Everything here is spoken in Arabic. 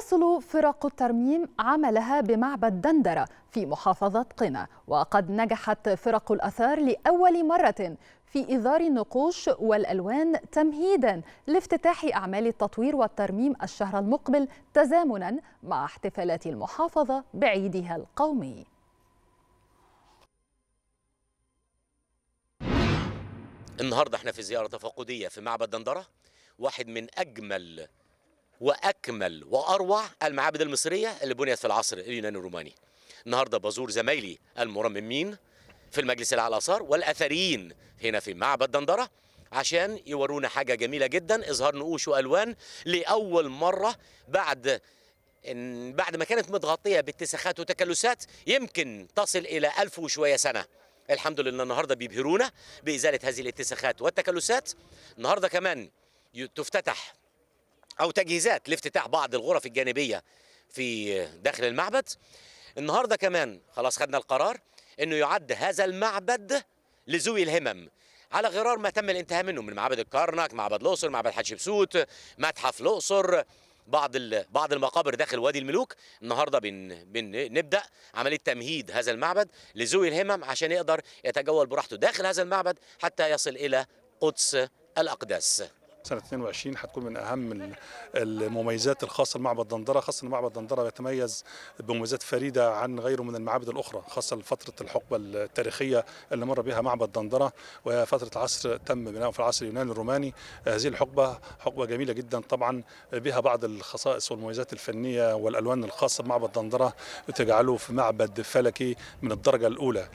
تواصل فرق الترميم عملها بمعبد دندرة في محافظة قنا وقد نجحت فرق الأثار لأول مرة في إظهار النقوش والألوان تمهيدا لافتتاح أعمال التطوير والترميم الشهر المقبل تزامنا مع احتفالات المحافظة بعيدها القومي النهاردة احنا في زيارة تفقدية في معبد دندرة واحد من أجمل واكمل واروع المعابد المصريه اللي بنيت في العصر اليوناني الروماني. النهارده بزور زمايلي المرممين في المجلس الاعلى الاثار والاثريين هنا في معبد دندره عشان يورونا حاجه جميله جدا اظهار نقوش والوان لاول مره بعد إن بعد ما كانت متغطيه باتساخات وتكلسات يمكن تصل الى ألف وشويه سنه الحمد لله النهارده بيبهرونا بازاله هذه الاتساخات والتكلسات النهارده كمان تفتتح أو تجهيزات لافتتاح بعض الغرف الجانبية في داخل المعبد النهاردة كمان خلاص خدنا القرار أنه يعد هذا المعبد لذوي الهمم على غرار ما تم الانتهاء منه من معبد الكرنك معبد الأقصر معبد حتشبسوت متحف الأقصر بعض بعض المقابر داخل وادي الملوك النهارده بن بن نبدا عمليه تمهيد هذا المعبد لذوي الهمم عشان يقدر يتجول براحته داخل هذا المعبد حتى يصل الى قدس الاقداس سنه 22 هتكون من اهم المميزات الخاصه بمعبد دندره خاصه ان معبد دندره يتميز بمميزات فريده عن غيره من المعابد الاخرى خاصه لفتره الحقبه التاريخيه اللي مر بها معبد دندره وهي فتره العصر تم بناؤه في العصر اليوناني الروماني هذه الحقبه حقبه جميله جدا طبعا بها بعض الخصائص والمميزات الفنيه والالوان الخاصه بمعبد دندره تجعله في معبد فلكي من الدرجه الاولى